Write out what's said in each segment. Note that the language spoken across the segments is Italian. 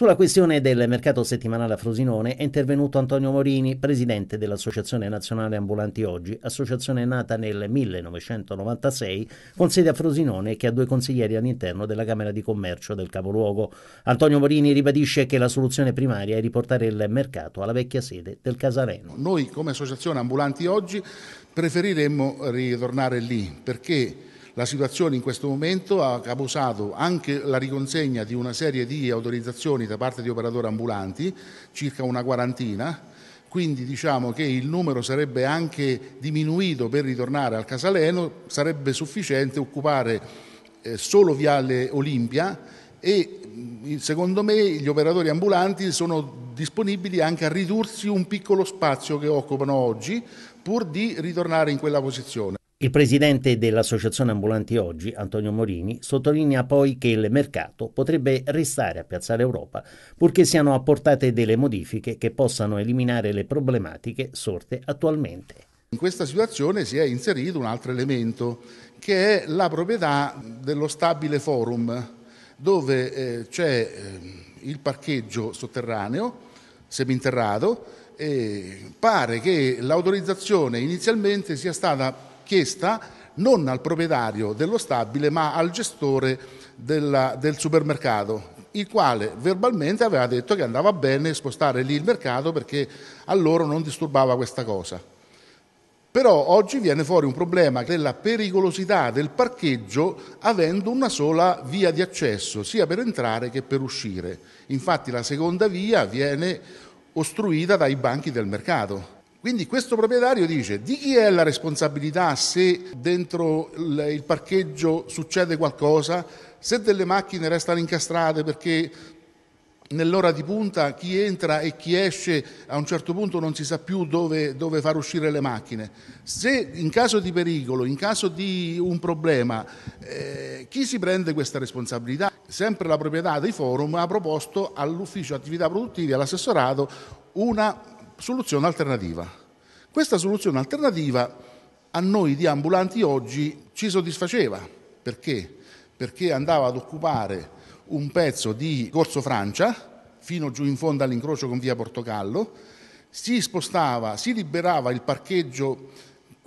Sulla questione del mercato settimanale a Frosinone è intervenuto Antonio Morini, presidente dell'Associazione Nazionale Ambulanti Oggi, associazione nata nel 1996 con sede a Frosinone che ha due consiglieri all'interno della Camera di Commercio del capoluogo. Antonio Morini ribadisce che la soluzione primaria è riportare il mercato alla vecchia sede del Casareno. Noi come Associazione Ambulanti Oggi preferiremmo ritornare lì perché la situazione in questo momento ha causato anche la riconsegna di una serie di autorizzazioni da parte di operatori ambulanti, circa una quarantina, quindi diciamo che il numero sarebbe anche diminuito per ritornare al Casaleno, sarebbe sufficiente occupare eh, solo Viale Olimpia e mm, secondo me gli operatori ambulanti sono disponibili anche a ridursi un piccolo spazio che occupano oggi pur di ritornare in quella posizione. Il presidente dell'Associazione Ambulanti Oggi, Antonio Morini, sottolinea poi che il mercato potrebbe restare a piazzare Europa purché siano apportate delle modifiche che possano eliminare le problematiche sorte attualmente. In questa situazione si è inserito un altro elemento che è la proprietà dello stabile forum dove eh, c'è ehm, il parcheggio sotterraneo, seminterrato e pare che l'autorizzazione inizialmente sia stata chiesta non al proprietario dello stabile ma al gestore della, del supermercato il quale verbalmente aveva detto che andava bene spostare lì il mercato perché a loro non disturbava questa cosa. Però oggi viene fuori un problema della pericolosità del parcheggio avendo una sola via di accesso, sia per entrare che per uscire. Infatti la seconda via viene ostruita dai banchi del mercato quindi questo proprietario dice di chi è la responsabilità se dentro il parcheggio succede qualcosa, se delle macchine restano incastrate perché nell'ora di punta chi entra e chi esce a un certo punto non si sa più dove, dove, far uscire le macchine. Se in caso di pericolo, in caso di un problema, eh, chi si prende questa responsabilità? Sempre la proprietà dei forum ha proposto all'ufficio attività produttive, all'assessorato, una soluzione alternativa. Questa soluzione alternativa a noi di ambulanti oggi ci soddisfaceva. Perché? Perché andava ad occupare un pezzo di Corso Francia, fino giù in fondo all'incrocio con via Portogallo, si spostava, si liberava il parcheggio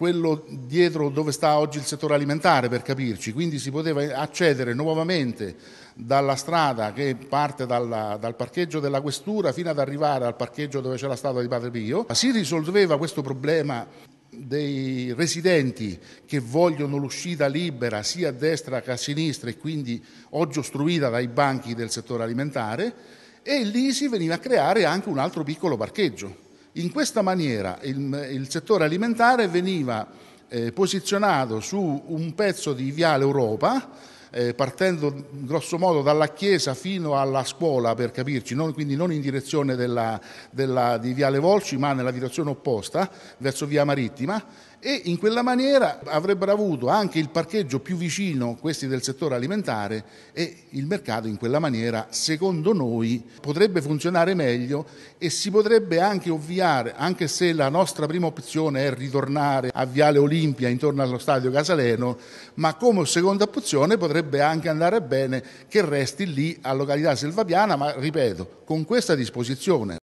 quello dietro dove sta oggi il settore alimentare, per capirci, quindi si poteva accedere nuovamente dalla strada che parte dalla, dal parcheggio della questura fino ad arrivare al parcheggio dove c'è la strada di Padre Pio, si risolveva questo problema dei residenti che vogliono l'uscita libera sia a destra che a sinistra e quindi oggi ostruita dai banchi del settore alimentare e lì si veniva a creare anche un altro piccolo parcheggio in questa maniera il, il settore alimentare veniva eh, posizionato su un pezzo di Viale Europa eh, partendo grosso modo dalla chiesa fino alla scuola per capirci, non, quindi non in direzione della, della, di Viale Volci ma nella direzione opposta, verso Via Marittima e in quella maniera avrebbero avuto anche il parcheggio più vicino, questi del settore alimentare, e il mercato in quella maniera, secondo noi, potrebbe funzionare meglio e si potrebbe anche ovviare, anche se la nostra prima opzione è ritornare a Viale Olimpia intorno allo stadio Casaleno, ma come seconda opzione potrebbe potrebbe anche andare bene che resti lì a località selvapiana, ma ripeto, con questa disposizione.